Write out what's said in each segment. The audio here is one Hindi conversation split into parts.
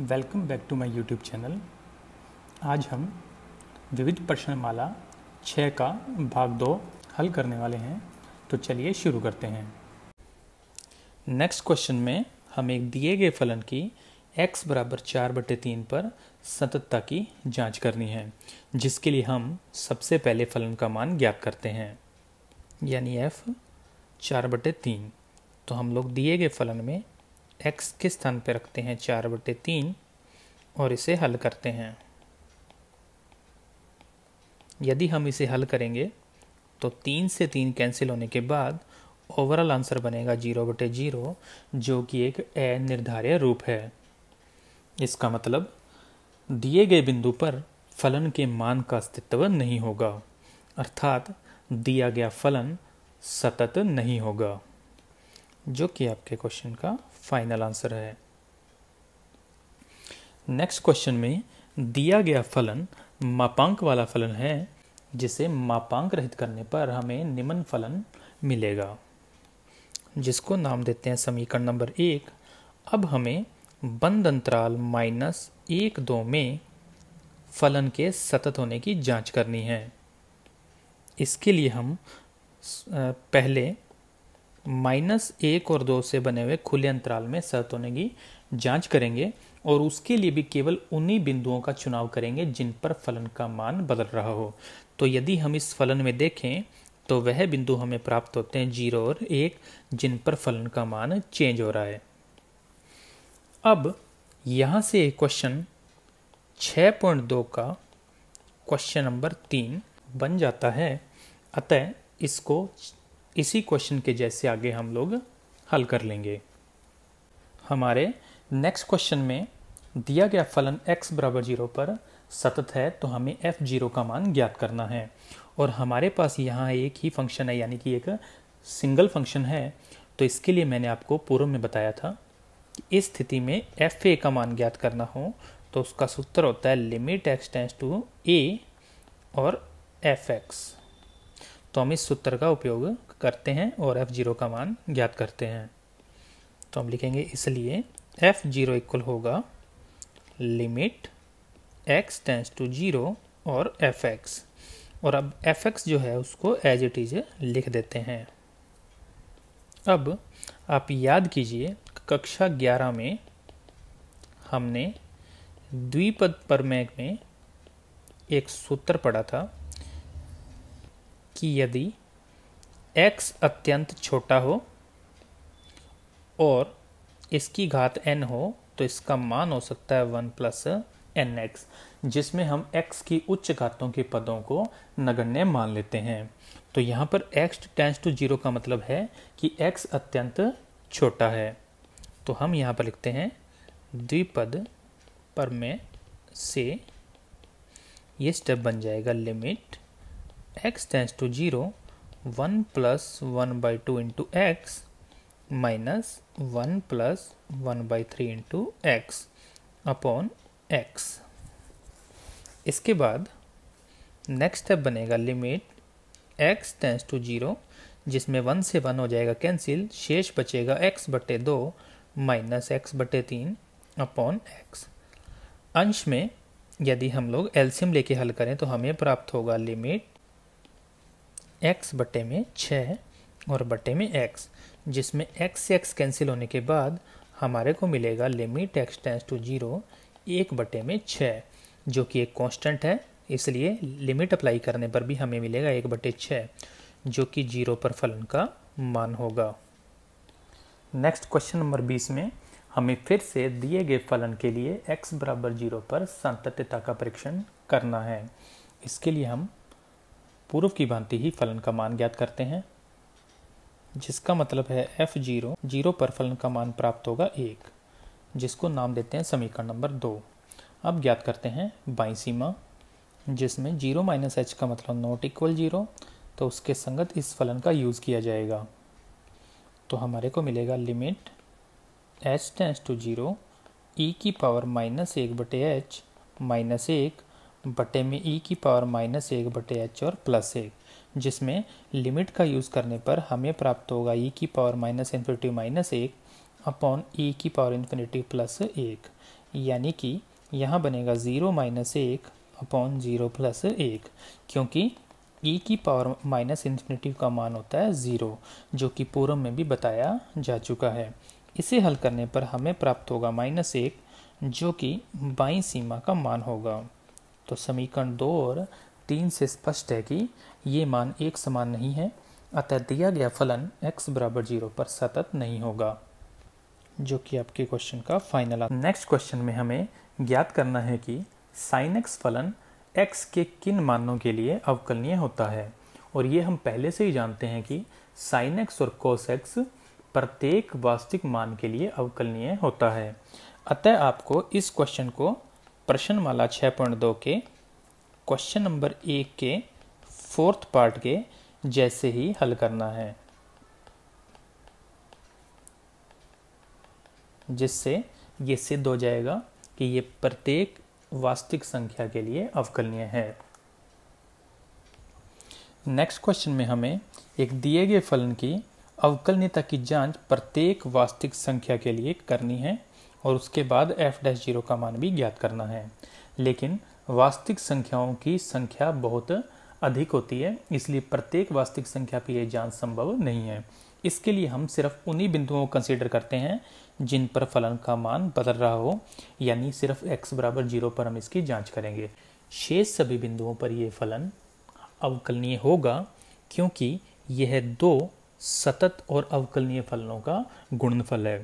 welcome back to my YouTube channel आज हम विविध प्रश्नमाला छः का भाग दो हल करने वाले हैं तो चलिए शुरू करते हैं नेक्स्ट क्वेश्चन में हम एक दिए गए फलन की x बराबर चार बटे तीन पर सततता की जांच करनी है जिसके लिए हम सबसे पहले फलन का मान ज्ञात करते हैं यानी f चार बटे तीन तो हम लोग दिए गए फलन में एक्स के स्थान पर रखते हैं चार बटे तीन और इसे हल करते हैं यदि हम इसे हल करेंगे तो तीन से तीन कैंसिल होने के बाद ओवरऑल आंसर बनेगा जीरो बटे जीरो जो कि एक अनिर्धार्य रूप है इसका मतलब दिए गए बिंदु पर फलन के मान का अस्तित्व नहीं होगा अर्थात दिया गया फलन सतत नहीं होगा जो कि आपके क्वेश्चन का फाइनल आंसर है नेक्स्ट क्वेश्चन में दिया गया फलन मापांक वाला फलन है जिसे मापांक रहित करने पर हमें निम्न फलन मिलेगा जिसको नाम देते हैं समीकरण नंबर एक अब हमें बंद अंतराल माइनस एक दो में फलन के सतत होने की जांच करनी है इसके लिए हम पहले माइनस एक और दो से बने हुए खुले अंतराल में शर्त होने की जांच करेंगे और उसके लिए भी केवल उन्हीं बिंदुओं का चुनाव करेंगे जिन पर फलन का मान बदल रहा हो तो यदि हम इस फलन में देखें तो वह बिंदु हमें प्राप्त होते हैं जीरो और एक जिन पर फलन का मान चेंज हो रहा है अब यहाँ से क्वेश्चन 6.2 का क्वेश्चन नंबर तीन बन जाता है अतः इसको इसी क्वेश्चन के जैसे आगे हम लोग हल कर लेंगे हमारे नेक्स्ट क्वेश्चन में दिया गया फलन x बराबर जीरो पर सतत है तो हमें f जीरो का मान ज्ञात करना है और हमारे पास यहाँ एक ही फंक्शन है यानी कि एक सिंगल फंक्शन है तो इसके लिए मैंने आपको पूर्व में बताया था कि इस स्थिति में एफ ए का मान ज्ञात करना हो तो उसका सूत्र होता है limit x tends to a और एफ एक्स तो हम इस सूत्र का उपयोग करते हैं और एफ़ ज़ीरो का मान ज्ञात करते हैं तो हम लिखेंगे इसलिए एफ़ ज़ीरो इक्वल होगा limit x tends to zero और एफ़ एक्स और अब एफ़ एक्स जो है उसको एज इट इज़ लिख देते हैं अब आप याद कीजिए कक्षा ग्यारह में हमने द्विपद परमेय में एक सूत्र पढ़ा था कि यदि x अत्यंत छोटा हो और इसकी घात n हो तो इसका मान हो सकता है वन प्लस एन एक्स जिसमें हम x की उच्च घातों के पदों को नगण्य मान लेते हैं तो यहाँ पर x टेंस टू जीरो का मतलब है कि x अत्यंत छोटा है तो हम यहाँ पर लिखते हैं द्विपद पर में से ये स्टेप बन जाएगा limit x tends to zero one plus one by two into x minus one plus one by three into x upon x इसके बाद नेक्स्ट स्टेप बनेगा limit x tends to zero जिसमें वन से वन हो जाएगा कैंसिल शेष बचेगा एक्स बटे दो माइनस एक्स बटे तीन अपॉन एक्स अंश में यदि हम लोग एल्सियम लेके हल करें तो हमें प्राप्त होगा लिमिट एक्स बटे में छः और बटे में एक्स जिसमें एक्स से एक्स कैंसिल होने के बाद हमारे को मिलेगा limit x tends to zero एक बटे में छः जो कि एक कांस्टेंट है इसलिए लिमिट अप्लाई करने पर भी हमें मिलेगा एक बटे छः जो कि जीरो पर फलन का मान होगा नेक्स्ट क्वेश्चन नंबर बीस में हमें फिर से दिए गए फलन के लिए x बराबर जीरो पर सांतत्यता का परीक्षण करना है इसके लिए हम पूर्व की भांति ही फलन का मान ज्ञात करते हैं जिसका मतलब है एफ जीरो जीरो पर फलन का मान प्राप्त होगा एक जिसको नाम देते हैं समीकरण नंबर दो अब ज्ञात करते हैं बाई सीमा जिसमें जीरो माइनस एच का मतलब नॉट इक्वल जीरो तो उसके संगत इस फलन का यूज़ किया जाएगा तो हमारे को मिलेगा limit h tends to zero e की पावर माइनस एक बटे एच माइनस एक बटे में ई e की पावर माइनस एक बटे एच और प्लस एक जिसमें लिमिट का यूज़ करने पर हमें प्राप्त होगा ई e की पावर माइनस इन्फिनिटी माइनस एक अपॉन ई e की पावर इन्फिनिटी प्लस एक यानी कि यहाँ बनेगा ज़ीरो माइनस एक अपॉन ज़ीरो प्लस एक क्योंकि ई की पावर माइनस इन्फिनिटी का मान होता है ज़ीरो जो कि पूर्व में भी बताया जा चुका है इसे हल करने पर हमें प्राप्त होगा माइनस एक जो कि बाई सीमा का मान होगा तो समीकरण दो और तीन से स्पष्ट है कि ये मान एक समान नहीं है अतः दिया गया फलन x बराबर जीरो पर सतत नहीं होगा जो कि आपके क्वेश्चन का फाइनल नेक्स्ट क्वेश्चन में हमें ज्ञात करना है कि साइन एक्स फलन x के किन मानों के लिए अवकलनीय होता है और ये हम पहले से ही जानते हैं कि साइन एक्स और कोस एक्स प्रत्येक वास्तविक मान के लिए अवकलनीय होता है अतः आपको इस क्वेश्चन को प्रश्न माला छः पॉइंट दो के क्वेश्चन नंबर एक के फोर्थ पार्ट के जैसे ही हल करना है जिससे ये सिद्ध हो जाएगा कि ये प्रत्येक वास्तविक संख्या के लिए अवकलनीय है नेक्स्ट क्वेश्चन में हमें एक दिए गए फलन की अवकलनीयता की जांच प्रत्येक वास्तविक संख्या के लिए करनी है और उसके बाद एफ डैश जीरो का मान भी ज्ञात करना है लेकिन वास्तविक संख्याओं की संख्या बहुत अधिक होती है इसलिए प्रत्येक वास्तविक संख्या पर यह जान संभव नहीं है इसके लिए हम सिर्फ उन्हीं बिंदुओं को कंसिडर करते हैं जिन पर फलन का मान बदल रहा हो यानी सिर्फ एक्स बराबर जीरो पर हम इसकी जांच करेंगे शेष सभी बिंदुओं पर यह फलन अवकलनीय होगा क्योंकि यह दो सतत और अवकलनीय फलनों का गुणनफल है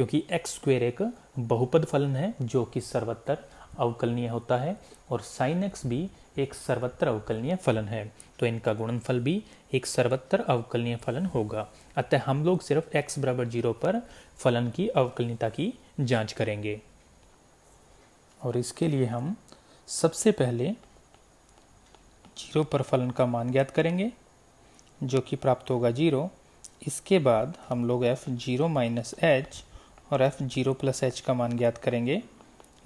क्योंकि एक्स स्क्वेयर एक बहुपद फलन है जो कि सर्वत्र अवकलनीय होता है और साइन एक्स भी एक सर्वत्र अवकलनीय फलन है तो इनका गुणनफल भी एक सर्वत्र अवकलनीय फलन होगा अतः हम लोग सिर्फ x बराबर जीरो पर फलन की अवकलनीयता की जांच करेंगे और इसके लिए हम सबसे पहले जीरो पर फलन का मान ज्ञात करेंगे जो कि प्राप्त होगा जीरो इसके बाद हम लोग एफ जीरो माइनस एच और एफ जीरो प्लस एच का मान ज्ञात करेंगे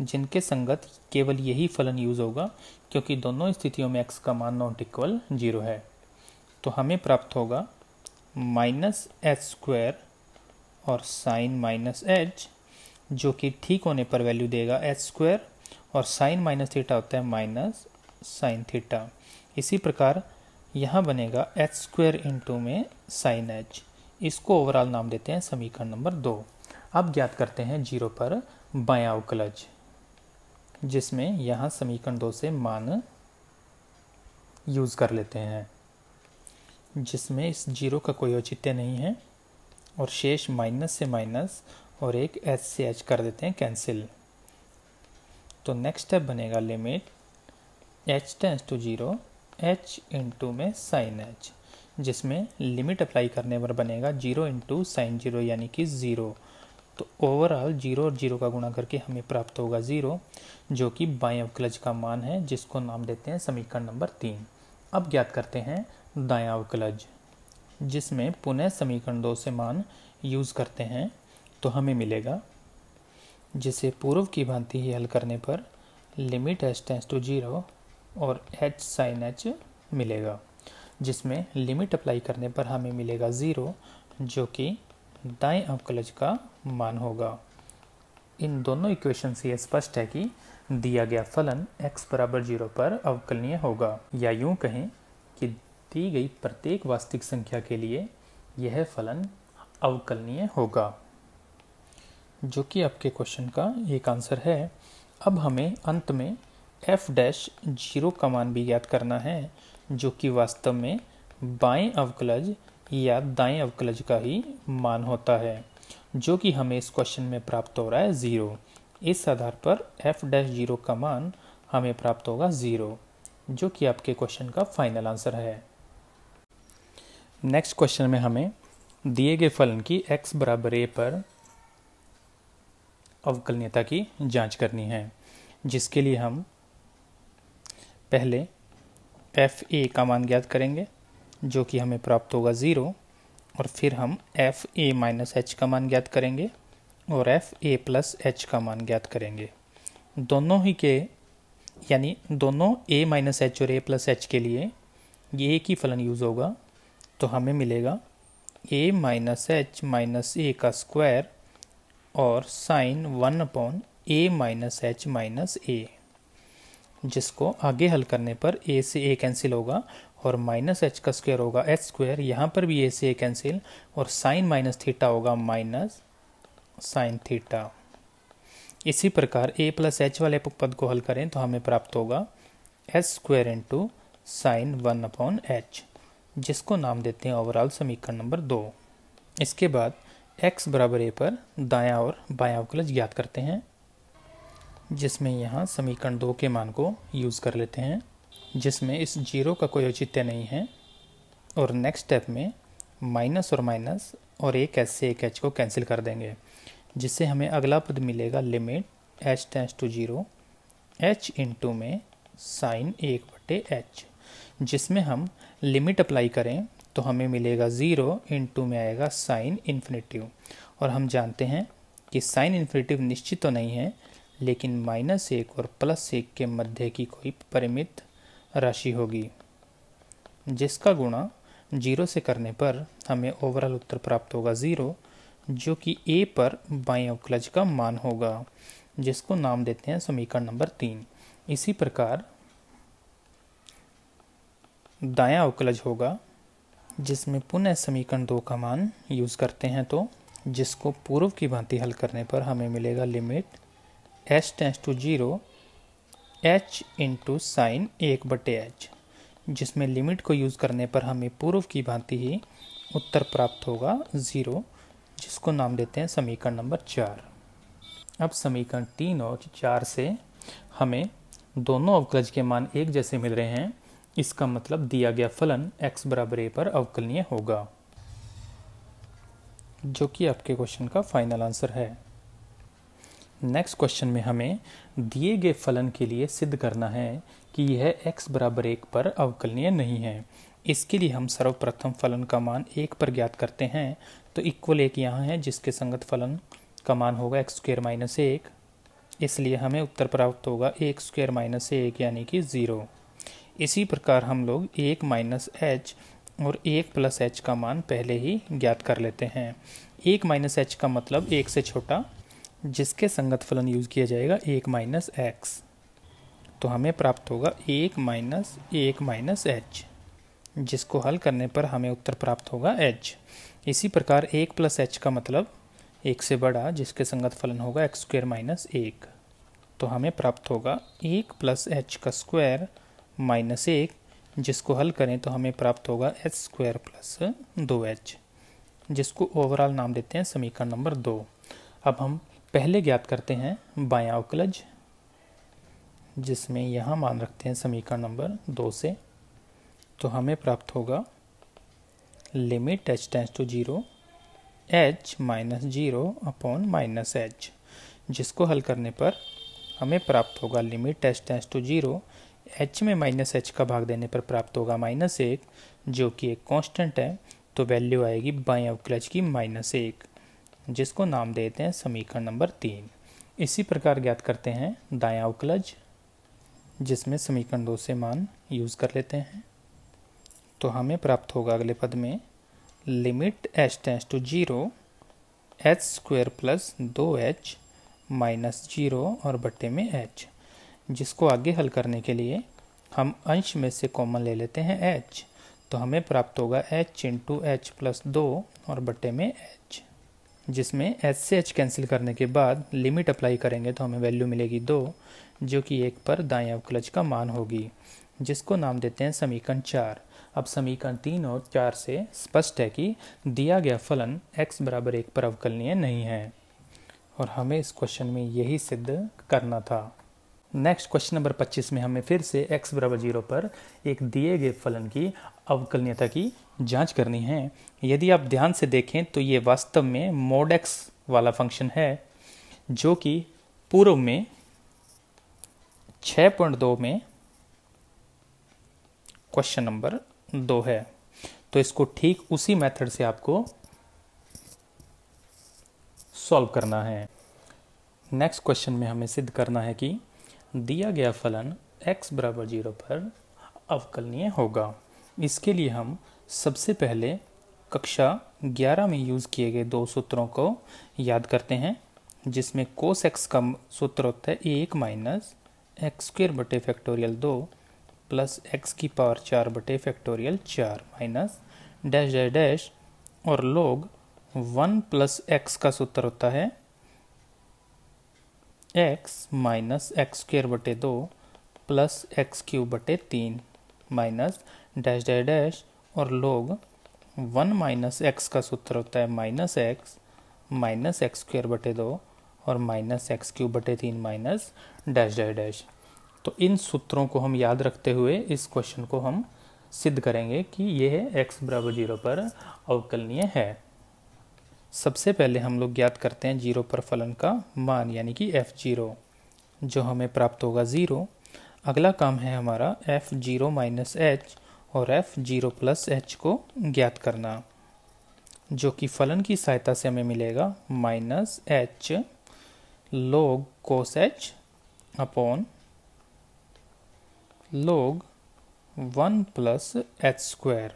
जिनके संगत केवल यही फलन यूज होगा क्योंकि दोनों स्थितियों में एक्स का मान नॉट इक्वल जीरो है तो हमें प्राप्त होगा माइनस एच स्क्वायर और साइन माइनस एच जो कि ठीक होने पर वैल्यू देगा एच स्क्वायर और साइन माइनस थीटा होता है माइनस साइन थीटा इसी प्रकार यहाँ बनेगा एच स्क्वायर इंटू में साइन एच इसको ओवरऑल नाम देते हैं समीकरण नंबर दो अब ज्ञात करते हैं जीरो पर अवकलज जिसमें यहाँ समीकरण दो से मान यूज़ कर लेते हैं जिसमें इस जीरो का कोई औचित्य नहीं है और शेष माइनस से माइनस और एक एच से एच कर देते हैं कैंसिल तो नेक्स्ट स्टेप बनेगा limit h tends to zero h into में साइन एच जिसमें लिमिट अप्लाई करने पर बनेगा जीरो इंटू साइन जीरो यानी कि ज़ीरो तो ओवरऑल जीरो और जीरो का गुणा करके हमें प्राप्त होगा जीरो जो कि बाएं अवकलज का मान है जिसको नाम देते हैं समीकरण नंबर तीन अब ज्ञात करते हैं दाएं अवकलज जिसमें पुनः समीकरण दो से मान यूज़ करते हैं तो हमें मिलेगा जिसे पूर्व की भांति ही हल करने पर limit h tends to zero और एच साइन एच मिलेगा जिसमें लिमिट अप्लाई करने पर हमें मिलेगा ज़ीरो जो कि दाएं अवकलज का मान होगा इन दोनों इक्वेशन से यह स्पष्ट है कि दिया गया फलन x बराबर जीरो पर अवकलनीय होगा या यूं कहें कि दी गई प्रत्येक वास्तविक संख्या के लिए यह फलन अवकलनीय होगा जो कि आपके क्वेश्चन का एक आंसर है अब हमें अंत में f डैश जीरो का मान भी ज्ञात करना है जो कि वास्तव में बाएं अवकलज या दाएं अवकलज का ही मान होता है जो कि हमें इस क्वेश्चन में प्राप्त हो रहा है ज़ीरो इस आधार पर एफ डैश जीरो का मान हमें प्राप्त होगा ज़ीरो जो कि आपके क्वेश्चन का फाइनल आंसर है नेक्स्ट क्वेश्चन में हमें दिए गए फलन की एक्स बराबर ए पर अवकलनीयता की जांच करनी है जिसके लिए हम पहले एफ ए का मान ज्ञात करेंगे जो कि हमें प्राप्त होगा ज़ीरो और फिर हम एफ़ ए माइनस एच का मान ज्ञात करेंगे और एफ़ ए प्लस एच का मान ज्ञात करेंगे दोनों ही के यानी दोनों ए माइनस एच और ए प्लस एच के लिए ये एक ही फलन यूज़ होगा तो हमें मिलेगा a minus h minus a का स्क्वायर और sine one upon a minus h minus a जिसको आगे हल करने पर ए से ए कैंसिल होगा और माइनस एच का स्क्वायर होगा एच स्क्वायर यहाँ पर भी ए से ए कैंसिल और साइन माइनस थीटा होगा माइनस साइन थीटा इसी प्रकार ए प्लस एच वाले पद को हल करें तो हमें प्राप्त होगा h square into sine one upon h जिसको नाम देते हैं ओवरऑल समीकरण नंबर दो इसके बाद x बराबर ए पर दायां और बायां अवकलज ज्ञात करते हैं जिसमें यहाँ समीकरण दो के मान को यूज़ कर लेते हैं जिसमें इस जीरो का कोई औचित्य नहीं है और नेक्स्ट स्टेप में माइनस और माइनस और एक एच से एक एच को कैंसिल कर देंगे जिससे हमें अगला पद मिलेगा limit h tends to zero h into में साइन एक बटे एच जिसमें हम लिमिट अप्लाई करें तो हमें मिलेगा ज़ीरो इंटू में आएगा साइन इन्फिनेटिव और हम जानते हैं कि साइन इन्फिनेटिव निश्चित तो नहीं है लेकिन माइनस एक और प्लस एक के मध्य की कोई परिमित राशि होगी जिसका गुणा जीरो से करने पर हमें ओवरऑल उत्तर प्राप्त होगा ज़ीरो जो कि ए पर बाएं अवकलज का मान होगा जिसको नाम देते हैं समीकरण नंबर तीन इसी प्रकार दाया अवकलज होगा जिसमें पुनः समीकरण दो का मान यूज़ करते हैं तो जिसको पूर्व की भांति हल करने पर हमें मिलेगा limit s tends to zero h into sine एक बटे एच जिसमें लिमिट को यूज़ करने पर हमें पूर्व की भांति ही उत्तर प्राप्त होगा ज़ीरो जिसको नाम देते हैं समीकरण नंबर चार अब समीकरण तीन और चार से हमें दोनों अवकलज के मान एक जैसे मिल रहे हैं इसका मतलब दिया गया फलन x बराबर ए पर अवकलनीय होगा जो कि आपके क्वेश्चन का फाइनल आंसर है नेक्स्ट क्वेश्चन में हमें दिए गए फलन के लिए सिद्ध करना है कि यह x बराबर एक पर अवकलनीय नहीं है इसके लिए हम सर्वप्रथम फलन का मान एक पर ज्ञात करते हैं तो इक्वल एक यहाँ है जिसके संगत फलन का मान होगा एक्स स्क्वेयर माइनस एक इसलिए हमें उत्तर प्राप्त होगा एक स्क्वेयर माइनस एक यानी कि ज़ीरो इसी प्रकार हम लोग एक माइनस एच और एक प्लस एच का मान पहले ही ज्ञात कर लेते हैं एक माइनस एच का मतलब एक से छोटा जिसके संगत फलन यूज किया जाएगा एक माइनस एक्स तो हमें प्राप्त होगा एक माइनस एक माइनस एच जिसको हल करने पर हमें उत्तर प्राप्त होगा एच इसी प्रकार एक प्लस एच का मतलब एक से बड़ा जिसके संगत फलन होगा एक्स स्क्वायर माइनस एक तो हमें प्राप्त होगा एक प्लस एच का स्क्वायर माइनस एक जिसको हल करें तो हमें प्राप्त होगा एच स्क्वायर प्लस दो एच जिसको ओवरऑल नाम देते हैं समीकरण नंबर दो अब हम पहले ज्ञात करते हैं बायां अवकलज जिसमें यहाँ मान रखते हैं समीकरण नंबर दो से तो हमें प्राप्त होगा limit h tends to zero h minus zero upon minus h जिसको हल करने पर हमें प्राप्त होगा limit h tends to zero h में माइनस एच का भाग देने पर प्राप्त होगा माइनस एक जो कि एक कांस्टेंट है तो वैल्यू आएगी बाएं अवकलज की माइनस एक जिसको नाम देते हैं समीकरण नंबर तीन इसी प्रकार ज्ञात करते हैं दाया उकलज जिसमें समीकरण दो से मान यूज़ कर लेते हैं तो हमें प्राप्त होगा अगले पद में limit h tends to zero h square plus दो एच माइनस जीरो और बट्टे में एच जिसको आगे हल करने के लिए हम अंश में से कॉमन ले लेते हैं एच तो हमें प्राप्त होगा एच इंटू एच प्लस दो और बट्टे में एच जिसमें एच से एच कैंसिल करने के बाद लिमिट अप्लाई करेंगे तो हमें वैल्यू मिलेगी दो जो कि एक पर दाएं अवकलज का मान होगी जिसको नाम देते हैं समीकरण चार अब समीकरण तीन और चार से स्पष्ट है कि दिया गया फलन x बराबर एक पर अवकलनीय नहीं है और हमें इस क्वेश्चन में यही सिद्ध करना था नेक्स्ट क्वेश्चन नंबर 25 में हमें फिर से x बराबर जीरो पर एक दिए गए फलन की अवकलनीयता की जांच करनी है यदि आप ध्यान से देखें तो ये वास्तव में मोड एक्स वाला फंक्शन है जो कि पूर्व में 6.2 में क्वेश्चन नंबर दो है तो इसको ठीक उसी मेथड से आपको सॉल्व करना है नेक्स्ट क्वेश्चन में हमें सिद्ध करना है कि दिया गया फलन x बराबर जीरो पर अवकलनीय होगा इसके लिए हम सबसे पहले कक्षा 11 में यूज़ किए गए दो सूत्रों को याद करते हैं जिसमें कोस एक्स का सूत्र होता है एक माइनस एक्स स्क्र बटे फैक्टोरियल दो प्लस एक्स की पावर चार बटे फैक्टोरियल चार माइनस डैश डैश डैश और लोग वन प्लस एक्स का सूत्र होता है एक्स माइनस एक्स स्क्र बटे दो प्लस एक्स क्यूब बटे तीन माइनस डैश डैश डैश और लोग वन माइनस एक्स का सूत्र होता है minus x minus x square बटे दो और माइनस एक्स क्यूब बटे तीन माइनस डैश डैश डैश तो इन सूत्रों को हम याद रखते हुए इस क्वेश्चन को हम सिद्ध करेंगे कि यह एक्स बराबर जीरो पर अवकलनीय है सबसे पहले हम लोग ज्ञात करते हैं जीरो पर फलन का मान यानी कि एफ़ जीरो जो हमें प्राप्त होगा ज़ीरो अगला काम है हमारा एफ़ जीरो माइनस एच और एफ जीरो प्लस एच को ज्ञात करना जो कि फलन की सहायता से हमें मिलेगा minus h log cos h upon log one plus h square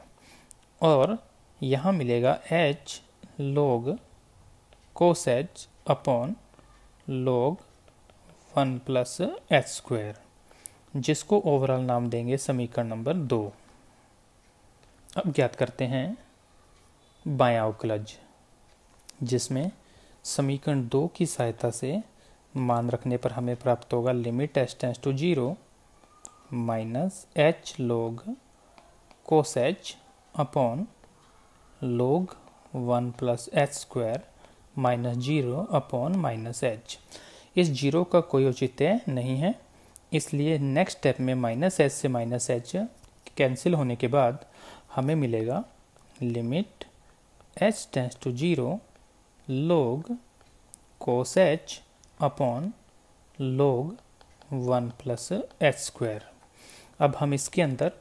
और यहाँ मिलेगा h log cos h upon log one plus h square जिसको ओवरऑल नाम देंगे समीकरण नंबर दो अब ज्ञात करते हैं बाया अवकलज जिसमें समीकरण दो की सहायता से मान रखने पर हमें प्राप्त होगा limit h tends to zero minus h log cos h upon log one plus h square minus zero upon minus h इस जीरो का कोई औचित्य नहीं है इसलिए नेक्स्ट स्टेप में माइनस एच से माइनस एच कैंसिल होने के बाद हमें मिलेगा limit h tends to zero log cos h upon log one plus h square अब हम इसके अंदर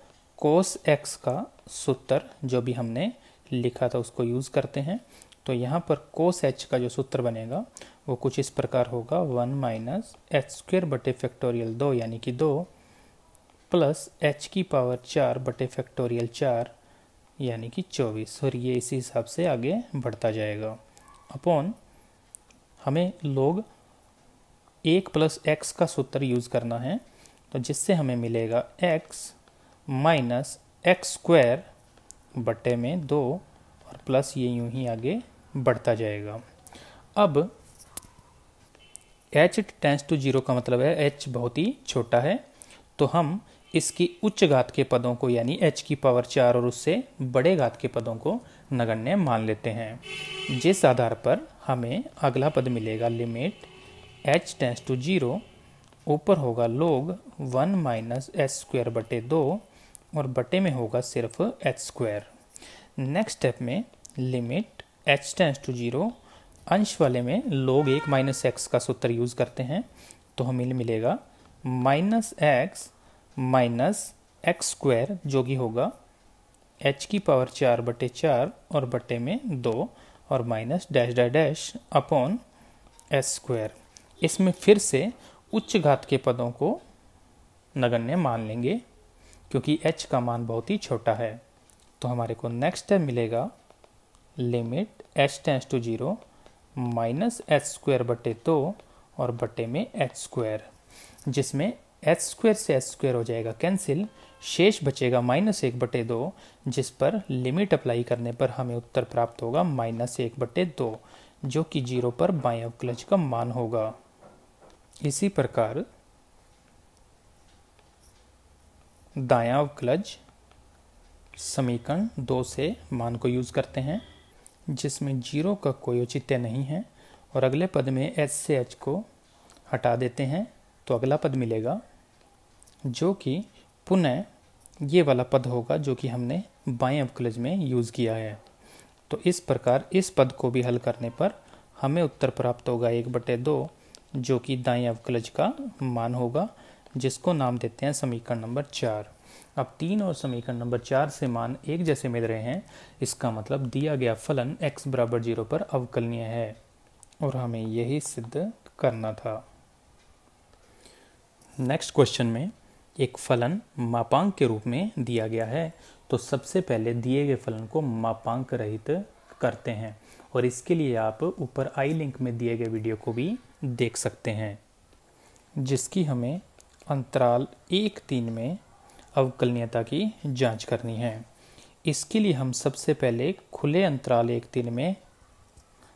कोस एक्स का सूत्र जो भी हमने लिखा था उसको यूज़ करते हैं तो यहाँ पर कोस एच का जो सूत्र बनेगा वो कुछ इस प्रकार होगा वन माइनस एच स्क्वेयर बटे फैक्टोरियल दो यानी कि दो प्लस एच की पावर चार बटे फैक्टोरियल चार यानी कि चौबीस और ये इसी हिसाब से आगे बढ़ता जाएगा अपॉन हमें लोग एक प्लस एक्स का सूत्र यूज़ करना है तो जिससे हमें मिलेगा एक्स माइनस एक्स स्क्वायर बटे में दो और प्लस ये यूं ही आगे बढ़ता जाएगा अब एच टेंस टू जीरो का मतलब है एच बहुत ही छोटा है तो हम इसकी उच्च घात के पदों को यानी एच की पावर चार और उससे बड़े घात के पदों को नगण्य मान लेते हैं जिस आधार पर हमें अगला पद मिलेगा limit h tends to zero ऊपर होगा लोग वन माइनस एच स्क्वायर बटे दो और बटे में होगा सिर्फ एच स्क्वायर नेक्स्ट स्टेप में limit h tends to zero अंश वाले में लोग एक माइनस एक्स का सूत्र यूज़ करते हैं तो हमें मिलेगा minus x minus x square जो कि होगा एच की पावर चार बटे चार और बटे में दो और minus dash dash dash upon s square इसमें फिर से उच्च घात के पदों को नगण्य मान लेंगे क्योंकि h का मान बहुत ही छोटा है तो हमारे को नेक्स्ट टाइम मिलेगा limit h tends to zero minus h square बटे दो और बटे में एच स्क्वायर जिसमें एच स्क्वेयर से एच स्क्वेयर हो जाएगा कैंसिल शेष बचेगा माइनस एक बटे दो जिस पर लिमिट अप्लाई करने पर हमें उत्तर प्राप्त होगा माइनस एक बटे दो जो कि जीरो पर बाएं अवकलज का मान होगा इसी प्रकार दाया अवकलज समीकरण दो से मान को यूज़ करते हैं जिसमें जीरो का कोई औचित्य नहीं है और अगले पद में एच से एच को हटा देते हैं तो अगला पद मिलेगा जो कि पुनः ये वाला पद होगा जो कि हमने बाएं अवकलज में यूज़ किया है तो इस प्रकार इस पद को भी हल करने पर हमें उत्तर प्राप्त होगा एक बटे दो जो कि दाएं अवकलज का मान होगा जिसको नाम देते हैं समीकरण नंबर चार अब तीन और समीकरण नंबर चार से मान एक जैसे मिल रहे हैं इसका मतलब दिया गया फलन x बराबर जीरो पर अवकलनीय है और हमें यही सिद्ध करना था नेक्स्ट क्वेश्चन में एक फलन मापांक के रूप में दिया गया है तो सबसे पहले दिए गए फलन को मापांक रहित करते हैं और इसके लिए आप ऊपर आई लिंक में दिए गए वीडियो को भी देख सकते हैं जिसकी हमें अंतराल एक तीन में अवकलनीयता की जांच करनी है इसके लिए हम सबसे पहले खुले अंतराल एक तीन में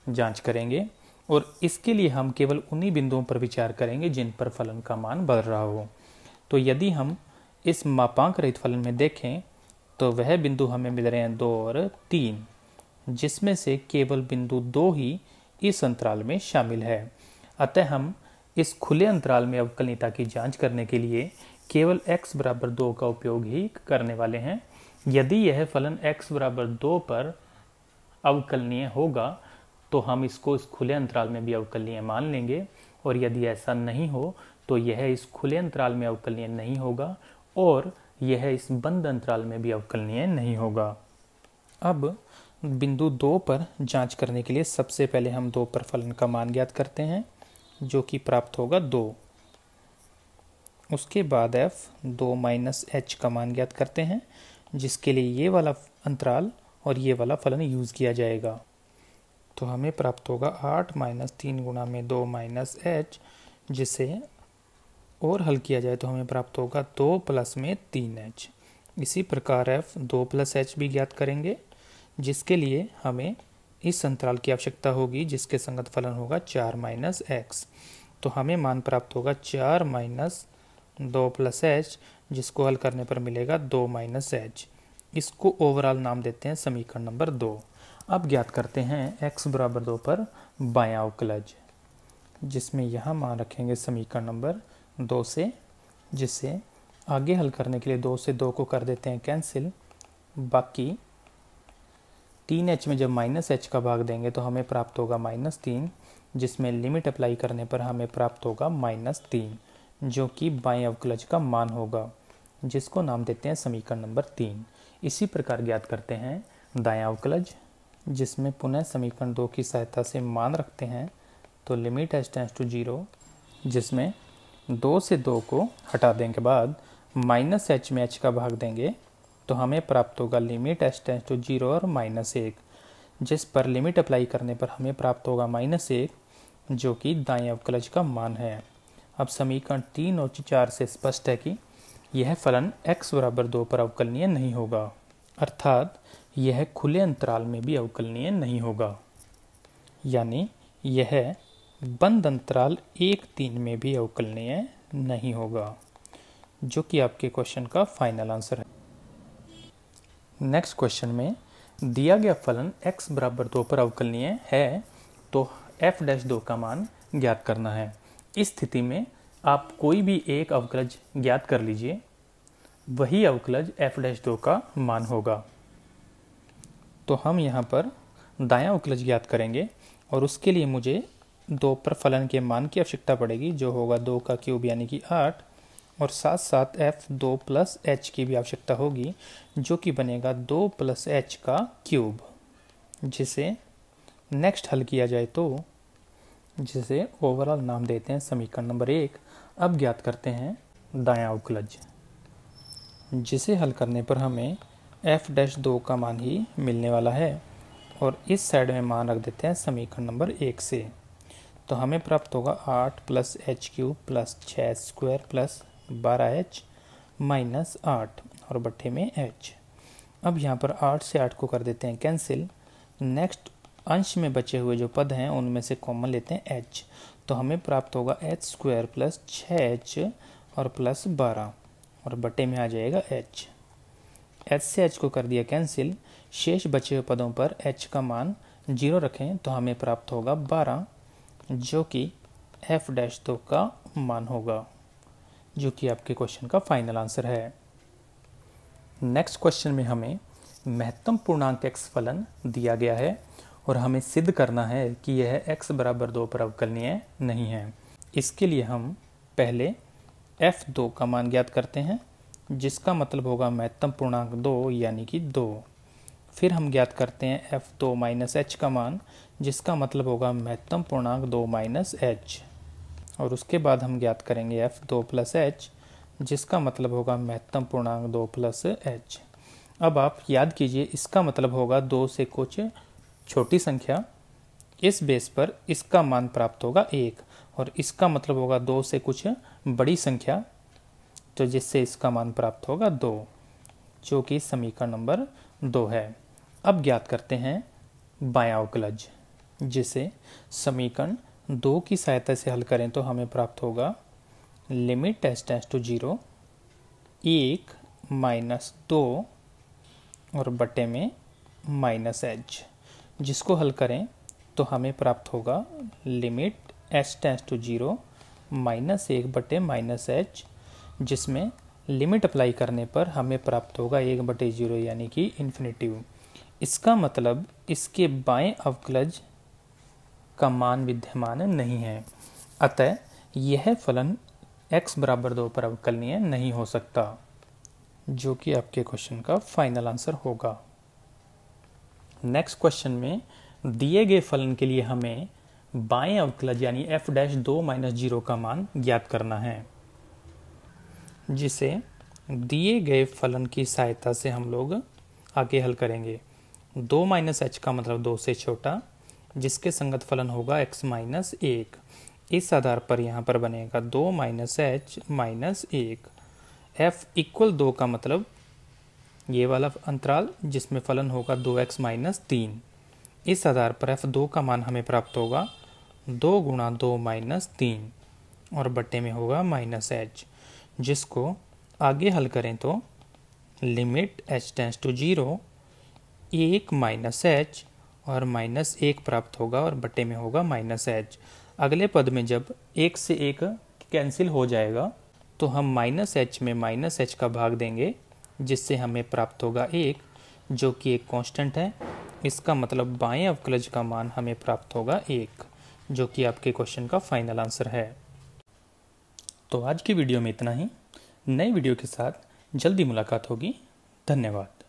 जांच करेंगे और इसके लिए हम केवल उन्हीं बिंदुओं पर विचार करेंगे जिन पर फलन का मान बढ़ रहा हो तो यदि हम इस मापांक रहित फलन में देखें तो वह बिंदु हमें मिल रहे हैं दो और तीन जिसमें से केवल बिंदु दो ही इस अंतराल में शामिल है अतः हम इस खुले अंतराल में अवकलनीयता की जांच करने के लिए केवल x बराबर दो का उपयोग ही करने वाले हैं यदि यह फलन x बराबर दो पर अवकलनीय होगा तो हम इसको इस खुले अंतराल में भी अवकलनीय मान लेंगे और यदि ऐसा नहीं हो तो यह इस खुले अंतराल में अवकलनीय नहीं होगा और यह इस बंद अंतराल में भी अवकलनीय नहीं होगा अब बिंदु दो पर जांच करने के लिए सबसे पहले हम दो पर फलन का मान ज्ञात करते हैं जो कि प्राप्त होगा दो उसके बाद f दो माइनस एच का मान ज्ञात करते हैं जिसके लिए ये वाला अंतराल और ये वाला फलन यूज़ किया जाएगा तो हमें प्राप्त होगा आठ माइनस तीन गुणा में दो माइनस एच जिसे और हल किया जाए तो हमें प्राप्त होगा दो प्लस में तीन एच इसी प्रकार एफ दो प्लस एच भी ज्ञात करेंगे जिसके लिए हमें इस अंतराल की आवश्यकता होगी जिसके संगत फलन होगा चार माइनस एक्स तो हमें मान प्राप्त होगा चार माइनस दो प्लस एच जिसको हल करने पर मिलेगा दो माइनस एच इसको ओवरऑल नाम देते हैं समीकरण नंबर दो अब ज्ञात करते हैं x बराबर दो पर बाया अवकलज जिसमें यह मान रखेंगे समीकरण नंबर दो से जिससे आगे हल करने के लिए दो से दो को कर देते हैं कैंसिल बाकी तीन एच में जब माइनस एच का भाग देंगे तो हमें प्राप्त होगा माइनस तीन जिसमें लिमिट अप्लाई करने पर हमें प्राप्त होगा माइनस तीन जो कि बाएं अवकलज का मान होगा जिसको नाम देते हैं समीकरण नंबर तीन इसी प्रकार ज्ञात करते हैं दायां अवकलज जिसमें पुनः समीकरण दो की सहायता से मान रखते हैं तो limit h tends to zero जिसमें दो से दो को हटा देने के बाद माइनस एच में एच का भाग देंगे तो हमें प्राप्त होगा limit h tends to zero और माइनस एक जिस पर लिमिट अप्लाई करने पर हमें प्राप्त होगा माइनस एक जो कि दाएँ अवकलज का मान है अब समीकरण तीन और चार से स्पष्ट है कि यह फलन x बराबर दो पर अवकलनीय नहीं होगा अर्थात यह खुले अंतराल में भी अवकलनीय नहीं होगा यानी यह बंद अंतराल एक तीन में भी अवकलनीय नहीं होगा जो कि आपके क्वेश्चन का फाइनल आंसर है नेक्स्ट क्वेश्चन में दिया गया फलन x बराबर दो पर अवकलनीय है तो f डैश दो का मान ज्ञात करना है इस स्थिति में आप कोई भी एक अवकलज ज्ञात कर लीजिए वही अवकलज f डैश दो का मान होगा तो हम यहाँ पर दायां उकलज ज्ञात करेंगे और उसके लिए मुझे दो पर फलन के मान की आवश्यकता पड़ेगी जो होगा दो का क्यूब यानी कि आठ और साथ साथ एफ दो प्लस एच की भी आवश्यकता होगी जो कि बनेगा दो प्लस एच का क्यूब जिसे नेक्स्ट हल किया जाए तो जिसे ओवरऑल नाम देते हैं समीकरण नंबर एक अब ज्ञात करते हैं दायां उपलज जिसे हल करने पर हमें एफ डैश दो का मान ही मिलने वाला है और इस साइड में मान रख देते हैं समीकरण नंबर एक से तो हमें प्राप्त होगा आठ प्लस एच क्यूब प्लस छः स्क्वायर प्लस बारह एच माइनस आठ और बटे में एच अब यहाँ पर आठ से आठ को कर देते हैं कैंसिल नेक्स्ट अंश में बचे हुए जो पद हैं उनमें से कॉमन लेते हैं एच तो हमें प्राप्त होगा एच स्क्वायर प्लस छः एच और प्लस बारह और बटे में आ जाएगा एच एच से एच को कर दिया कैंसिल शेष बचे हुए पदों पर एच का मान जीरो रखें तो हमें प्राप्त होगा बारह जो कि एफ डैश दो का मान होगा जो कि आपके क्वेश्चन का फाइनल आंसर है नेक्स्ट क्वेश्चन में हमें महत्तम पूर्णांक एक्स फलन दिया गया है और हमें सिद्ध करना है कि यह एक्स बराबर दो पर अवकलनीय नहीं है इसके लिए हम पहले एफ दो का मान ज्ञात करते हैं जिसका मतलब होगा महत्तम पूर्णांक दो यानी कि दो फिर हम ज्ञात करते हैं एफ दो माइनस एच का मान जिसका मतलब होगा महत्तम पूर्णांक दो माइनस एच और उसके बाद हम ज्ञात करेंगे एफ दो प्लस एच जिसका मतलब होगा महत्तम पूर्णांक दो प्लस एच अब आप याद कीजिए इसका मतलब होगा दो से कुछ छोटी संख्या इस बेस पर इसका मान प्राप्त होगा एक और इसका मतलब होगा दो से कुछ बड़ी संख्या तो जिससे इसका मान प्राप्त होगा दो जो कि समीकरण नंबर दो है अब ज्ञात करते हैं बाया जिसे समीकरण दो की सहायता से हल करें तो हमें प्राप्त होगा limit test tends to zero एक माइनस दो और बटे में माइनस एच जिसको हल करें तो हमें प्राप्त होगा limit s tends to zero minus एक बटे माइनस एच जिसमें लिमिट अप्लाई करने पर हमें प्राप्त होगा एक बटे जीरो यानी कि इन्फिनेटिव इसका मतलब इसके बाएं अवकलज का मान विद्यमान नहीं है अतः यह फलन x बराबर दो पर अवकलनीय नहीं हो सकता जो कि आपके क्वेश्चन का फाइनल आंसर होगा नेक्स्ट क्वेश्चन में दिए गए फलन के लिए हमें बाएं अवकलज यानी f डैश दो माइनस जीरो का मान ज्ञात करना है जिसे दिए गए फलन की सहायता से हम लोग आगे हल करेंगे दो माइनस एच का मतलब दो से छोटा जिसके संगत फलन होगा एक्स माइनस एक इस आधार पर यहाँ पर बनेगा दो माइनस एच माइनस एक एफ इक्वल दो का मतलब ये वाला अंतराल जिसमें फलन होगा दो एक्स माइनस तीन इस आधार पर एफ दो का मान हमें प्राप्त होगा दो गुणा दो माइनस तीन और बट्टे में होगा माइनस एच जिसको आगे हल करें तो limit h tends to zero एक माइनस एच और माइनस एक प्राप्त होगा और बटे में होगा माइनस एच अगले पद में जब एक से एक कैंसिल हो जाएगा तो हम माइनस एच में माइनस एच का भाग देंगे जिससे हमें प्राप्त होगा एक जो कि एक कांस्टेंट है इसका मतलब बाएं अवकलज का मान हमें प्राप्त होगा एक जो कि आपके क्वेश्चन का फाइनल आंसर है तो आज की वीडियो में इतना ही नई वीडियो के साथ जल्दी मुलाकात होगी धन्यवाद